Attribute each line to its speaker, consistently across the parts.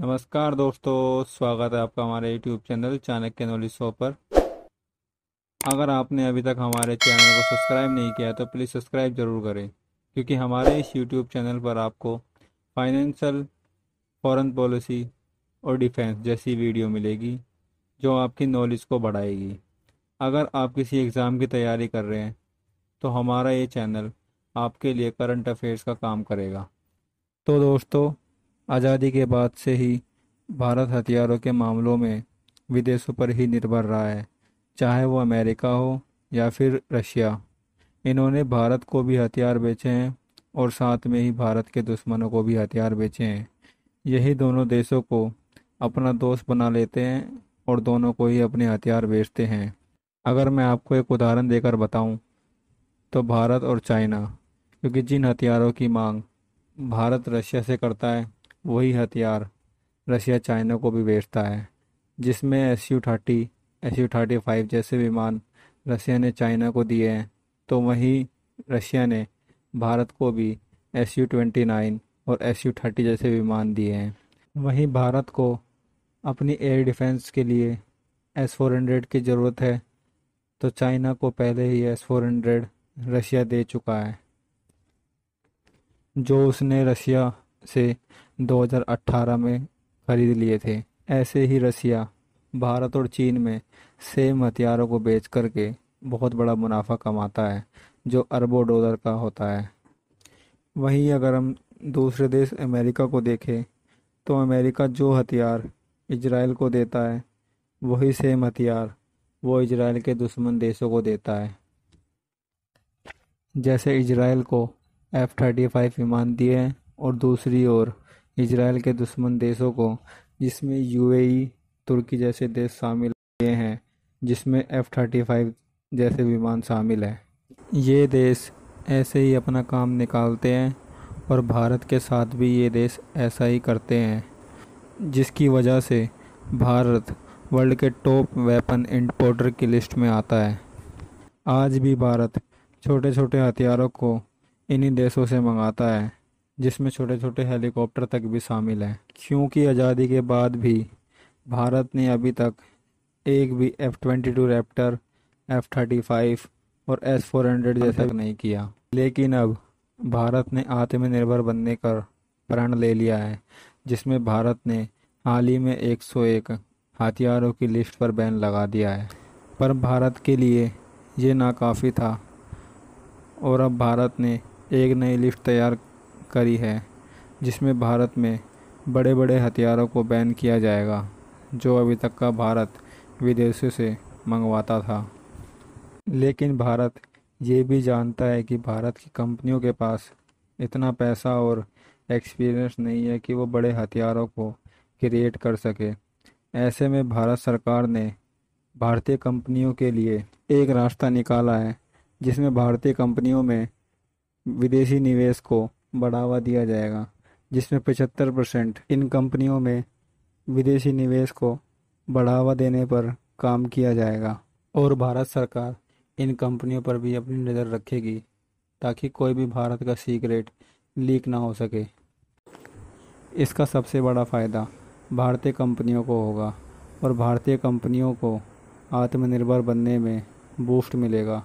Speaker 1: नमस्कार दोस्तों स्वागत है आपका हमारे YouTube channel Chanakya knowledge show पर अगर आपने अभी तक हमारे चैनल को सब्सक्राइब नहीं किया तो प्लीज़ सब्सक्राइब ज़रूर करें क्योंकि हमारे इस यूट्यूब चैनल पर आपको फाइनेंशियल फॉरेन पॉलिसी और डिफेंस जैसी वीडियो मिलेगी जो आपकी नॉलेज को बढ़ाएगी अगर आप किसी एग्ज़ाम की तैयारी कर रहे हैं तो हमारा ये चैनल आपके लिए करंट अफेयर्स का काम करेगा तो दोस्तों आज़ादी के बाद से ही भारत हथियारों के मामलों में विदेशों पर ही निर्भर रहा है चाहे वो अमेरिका हो या फिर रशिया इन्होंने भारत को भी हथियार बेचे हैं और साथ में ही भारत के दुश्मनों को भी हथियार बेचे हैं यही दोनों देशों को अपना दोस्त बना लेते हैं और दोनों को ही अपने हथियार बेचते हैं अगर मैं आपको एक उदाहरण देकर बताऊं तो भारत और चाइना क्योंकि जिन हथियारों की मांग भारत रशिया से करता है वही हथियार रशिया चाइना को भी बेचता है जिसमें S U thirty S U thirty five जैसे विमान रशिया ने चाइना को दिए हैं तो वहीं रशिया ने भारत को भी एस यू ट्वेंटी नाइन और एस यू थर्टी जैसे विमान दिए हैं वहीं भारत को अपनी एयर डिफेंस के लिए एस फोर हंड्रेड की ज़रूरत है तो चाइना को पहले ही एस फोर हंड्रेड रशिया दे चुका है जो उसने रशिया से 2018 में खरीद लिए थे ऐसे ही रसिया भारत और चीन में सेम हथियारों को बेच करके बहुत बड़ा मुनाफा कमाता है जो अरबों डॉलर का होता है वहीं अगर हम दूसरे देश अमेरिका को देखें तो अमेरिका जो हथियार इजराइल को देता है वही सेम हथियार वो इजराइल के दुश्मन देशों को देता है जैसे इजराइल को एफ़ थर्टी फाइव विमान दिए हैं और दूसरी ओर इसराइल के दुश्मन देशों को, जिसमें यूएई, तुर्की जैसे देश शामिल हुए हैं, जिसमें एफ थर्टी फाइव जैसे विमान शामिल हैं। ये देश ऐसे ही अपना काम निकालते हैं और भारत के साथ भी ये देश ऐसा ही करते हैं जिसकी वजह से भारत वर्ल्ड के टॉप वेपन इंपोर्टर की लिस्ट में आता है आज भी भारत छोटे छोटे हथियारों को इन्हीं देशों से मंगाता है जिसमें छोटे छोटे हेलीकॉप्टर तक भी शामिल हैं क्योंकि आज़ादी के बाद भी भारत ने अभी तक एक भी F twenty two Raptor F thirty five और एस फोर हंड्रेड जैसा नहीं किया लेकिन अब भारत ने आत्मनिर्भर बनने का प्रण ले लिया है जिसमें भारत ने हाल ही में 101 हथियारों की लिस्ट पर बैन लगा दिया है पर भारत के लिए ये नाकाफ़ी था और अब भारत ने एक नई लिस्ट तैयार करी है जिसमें भारत में बड़े बड़े हथियारों को बैन किया जाएगा जो अभी तक का भारत विदेशों से मंगवाता था लेकिन भारत ये भी जानता है कि भारत की कंपनियों के पास इतना पैसा और एक्सपीरियंस नहीं है कि वो बड़े हथियारों को क्रिएट कर सके ऐसे में भारत सरकार ने भारतीय कंपनियों के लिए एक रास्ता निकाला है जिसमें भारतीय कंपनियों में विदेशी निवेश को बढ़ावा दिया जाएगा जिसमें 75 परसेंट इन कंपनियों में विदेशी निवेश को बढ़ावा देने पर काम किया जाएगा और भारत सरकार इन कंपनियों पर भी अपनी नज़र रखेगी ताकि कोई भी भारत का सीक्रेट लीक ना हो सके इसका सबसे बड़ा फ़ायदा भारतीय कंपनियों को होगा और भारतीय कंपनियों को आत्मनिर्भर बनने में बूस्ट मिलेगा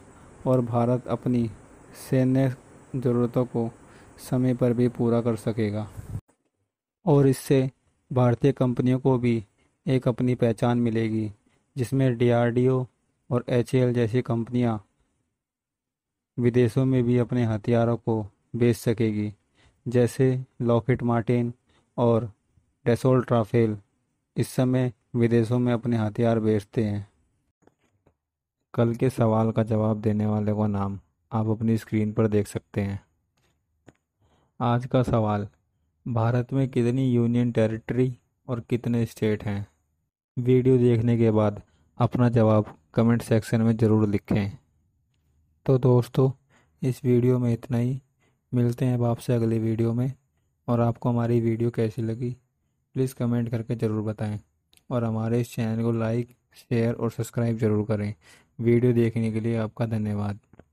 Speaker 1: और भारत अपनी सैन्य ज़रूरतों को समय पर भी पूरा कर सकेगा और इससे भारतीय कंपनियों को भी एक अपनी पहचान मिलेगी जिसमें डीआरडीओ और एच जैसी कंपनियां विदेशों में भी अपने हथियारों को बेच सकेगी जैसे लॉकेट मार्टिन और डेसोल ट्राफेल इस समय विदेशों में अपने हथियार बेचते हैं कल के सवाल का जवाब देने वाले का नाम आप अपनी स्क्रीन पर देख सकते हैं आज का सवाल भारत में कितनी यूनियन टेरिटरी और कितने स्टेट हैं वीडियो देखने के बाद अपना जवाब कमेंट सेक्शन में ज़रूर लिखें तो दोस्तों इस वीडियो में इतना ही मिलते हैं अब आपसे अगले वीडियो में और आपको हमारी वीडियो कैसी लगी प्लीज़ कमेंट करके ज़रूर बताएं और हमारे इस चैनल को लाइक शेयर और सब्सक्राइब ज़रूर करें वीडियो देखने के लिए आपका धन्यवाद